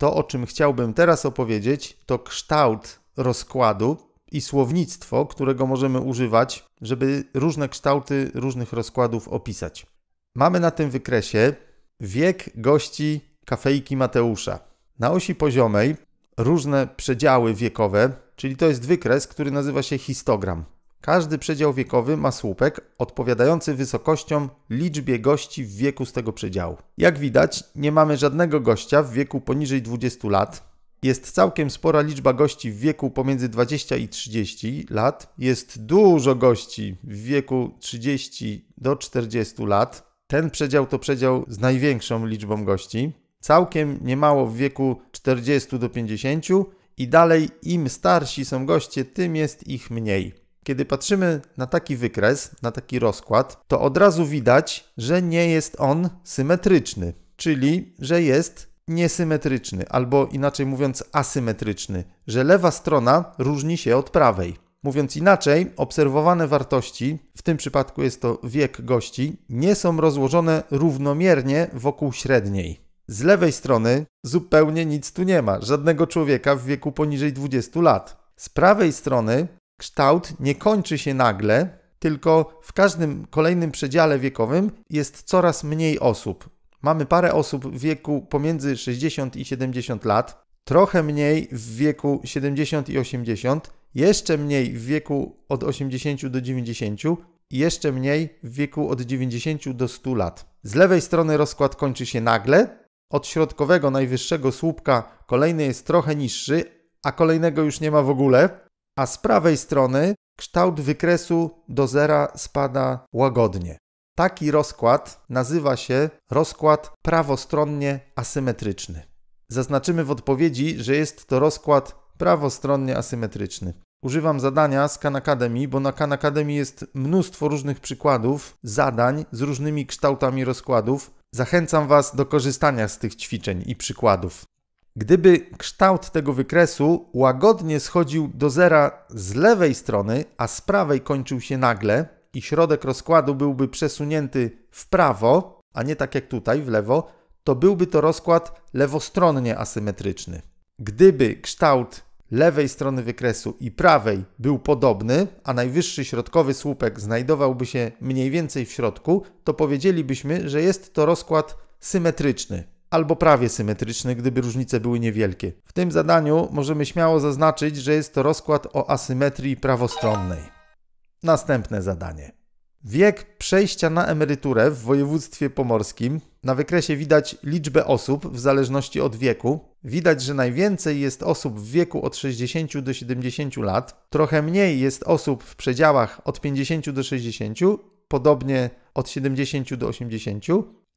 To, o czym chciałbym teraz opowiedzieć, to kształt rozkładu i słownictwo, którego możemy używać, żeby różne kształty różnych rozkładów opisać. Mamy na tym wykresie wiek gości kafejki Mateusza. Na osi poziomej różne przedziały wiekowe, czyli to jest wykres, który nazywa się histogram. Każdy przedział wiekowy ma słupek odpowiadający wysokościom liczbie gości w wieku z tego przedziału. Jak widać, nie mamy żadnego gościa w wieku poniżej 20 lat. Jest całkiem spora liczba gości w wieku pomiędzy 20 i 30 lat. Jest dużo gości w wieku 30 do 40 lat. Ten przedział to przedział z największą liczbą gości. Całkiem niemało w wieku 40 do 50 i dalej im starsi są goście, tym jest ich mniej. Kiedy patrzymy na taki wykres, na taki rozkład, to od razu widać, że nie jest on symetryczny, czyli że jest niesymetryczny, albo inaczej mówiąc asymetryczny, że lewa strona różni się od prawej. Mówiąc inaczej, obserwowane wartości, w tym przypadku jest to wiek gości, nie są rozłożone równomiernie wokół średniej. Z lewej strony zupełnie nic tu nie ma, żadnego człowieka w wieku poniżej 20 lat. Z prawej strony kształt nie kończy się nagle, tylko w każdym kolejnym przedziale wiekowym jest coraz mniej osób. Mamy parę osób w wieku pomiędzy 60 i 70 lat, trochę mniej w wieku 70 i 80, jeszcze mniej w wieku od 80 do 90 i jeszcze mniej w wieku od 90 do 100 lat. Z lewej strony rozkład kończy się nagle, od środkowego najwyższego słupka kolejny jest trochę niższy, a kolejnego już nie ma w ogóle a z prawej strony kształt wykresu do zera spada łagodnie. Taki rozkład nazywa się rozkład prawostronnie asymetryczny. Zaznaczymy w odpowiedzi, że jest to rozkład prawostronnie asymetryczny. Używam zadania z Khan Academy, bo na Khan Academy jest mnóstwo różnych przykładów zadań z różnymi kształtami rozkładów. Zachęcam Was do korzystania z tych ćwiczeń i przykładów. Gdyby kształt tego wykresu łagodnie schodził do zera z lewej strony, a z prawej kończył się nagle i środek rozkładu byłby przesunięty w prawo, a nie tak jak tutaj w lewo, to byłby to rozkład lewostronnie asymetryczny. Gdyby kształt lewej strony wykresu i prawej był podobny, a najwyższy środkowy słupek znajdowałby się mniej więcej w środku, to powiedzielibyśmy, że jest to rozkład symetryczny albo prawie symetryczny, gdyby różnice były niewielkie. W tym zadaniu możemy śmiało zaznaczyć, że jest to rozkład o asymetrii prawostronnej. Następne zadanie. Wiek przejścia na emeryturę w województwie pomorskim. Na wykresie widać liczbę osób w zależności od wieku. Widać, że najwięcej jest osób w wieku od 60 do 70 lat, trochę mniej jest osób w przedziałach od 50 do 60, podobnie od 70 do 80.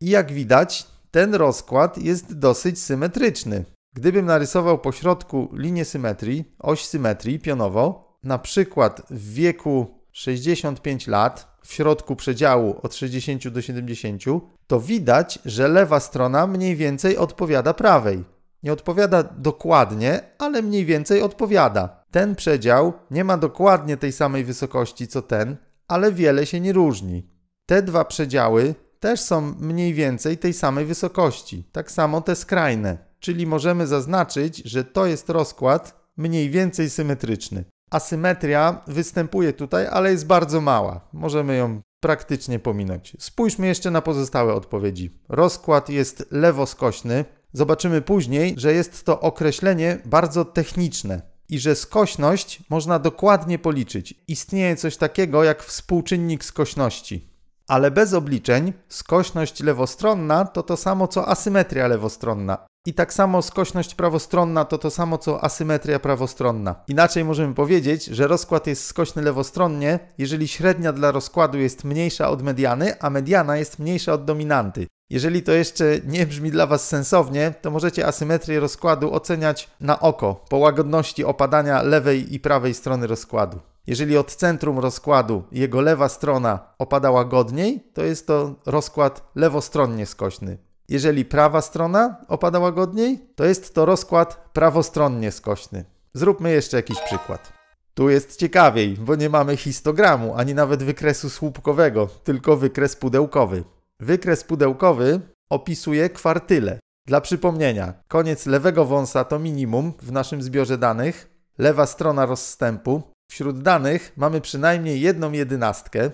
I jak widać, ten rozkład jest dosyć symetryczny. Gdybym narysował po środku linię symetrii, oś symetrii pionową, na przykład w wieku 65 lat, w środku przedziału od 60 do 70, to widać, że lewa strona mniej więcej odpowiada prawej. Nie odpowiada dokładnie, ale mniej więcej odpowiada. Ten przedział nie ma dokładnie tej samej wysokości co ten, ale wiele się nie różni. Te dwa przedziały też są mniej więcej tej samej wysokości. Tak samo te skrajne, czyli możemy zaznaczyć, że to jest rozkład mniej więcej symetryczny. Asymetria występuje tutaj, ale jest bardzo mała. Możemy ją praktycznie pominąć. Spójrzmy jeszcze na pozostałe odpowiedzi. Rozkład jest lewoskośny. Zobaczymy później, że jest to określenie bardzo techniczne i że skośność można dokładnie policzyć. Istnieje coś takiego jak współczynnik skośności. Ale bez obliczeń skośność lewostronna to to samo co asymetria lewostronna. I tak samo skośność prawostronna to to samo co asymetria prawostronna. Inaczej możemy powiedzieć, że rozkład jest skośny lewostronnie, jeżeli średnia dla rozkładu jest mniejsza od mediany, a mediana jest mniejsza od dominanty. Jeżeli to jeszcze nie brzmi dla Was sensownie, to możecie asymetrię rozkładu oceniać na oko, po łagodności opadania lewej i prawej strony rozkładu. Jeżeli od centrum rozkładu jego lewa strona opadała godniej, to jest to rozkład lewostronnie skośny. Jeżeli prawa strona opadała godniej, to jest to rozkład prawostronnie skośny. Zróbmy jeszcze jakiś przykład. Tu jest ciekawiej, bo nie mamy histogramu ani nawet wykresu słupkowego, tylko wykres pudełkowy. Wykres pudełkowy opisuje kwartyle. Dla przypomnienia, koniec lewego wąsa to minimum w naszym zbiorze danych, lewa strona rozstępu Wśród danych mamy przynajmniej jedną jedenastkę,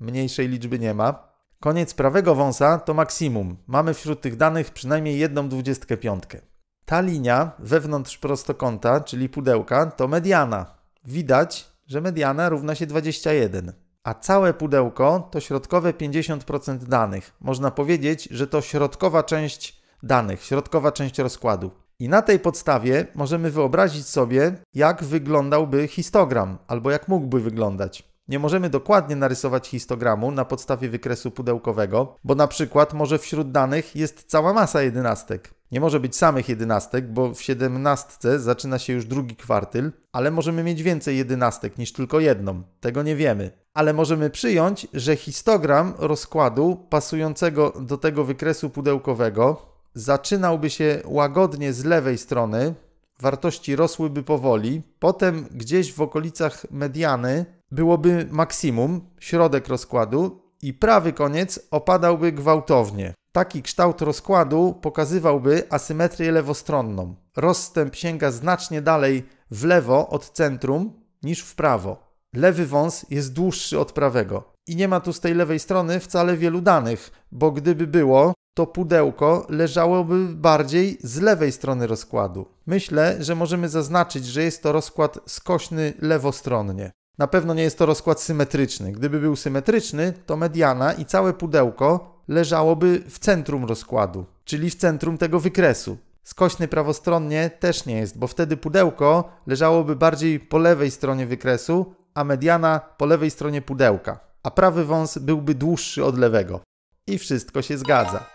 mniejszej liczby nie ma. Koniec prawego wąsa to maksimum. Mamy wśród tych danych przynajmniej jedną dwudziestkę piątkę. Ta linia wewnątrz prostokąta, czyli pudełka, to mediana. Widać, że mediana równa się 21. A całe pudełko to środkowe 50% danych. Można powiedzieć, że to środkowa część danych, środkowa część rozkładu. I na tej podstawie możemy wyobrazić sobie, jak wyglądałby histogram, albo jak mógłby wyglądać. Nie możemy dokładnie narysować histogramu na podstawie wykresu pudełkowego, bo na przykład może wśród danych jest cała masa jedynastek. Nie może być samych jedynastek, bo w siedemnastce zaczyna się już drugi kwartyl, ale możemy mieć więcej jedynastek niż tylko jedną. Tego nie wiemy. Ale możemy przyjąć, że histogram rozkładu pasującego do tego wykresu pudełkowego zaczynałby się łagodnie z lewej strony, wartości rosłyby powoli, potem gdzieś w okolicach mediany byłoby maksimum, środek rozkładu i prawy koniec opadałby gwałtownie. Taki kształt rozkładu pokazywałby asymetrię lewostronną. Rozstęp sięga znacznie dalej w lewo od centrum niż w prawo. Lewy wąs jest dłuższy od prawego. I nie ma tu z tej lewej strony wcale wielu danych, bo gdyby było, to pudełko leżałoby bardziej z lewej strony rozkładu. Myślę, że możemy zaznaczyć, że jest to rozkład skośny lewostronnie. Na pewno nie jest to rozkład symetryczny. Gdyby był symetryczny, to mediana i całe pudełko leżałoby w centrum rozkładu, czyli w centrum tego wykresu. Skośny prawostronnie też nie jest, bo wtedy pudełko leżałoby bardziej po lewej stronie wykresu, a mediana po lewej stronie pudełka, a prawy wąs byłby dłuższy od lewego. I wszystko się zgadza.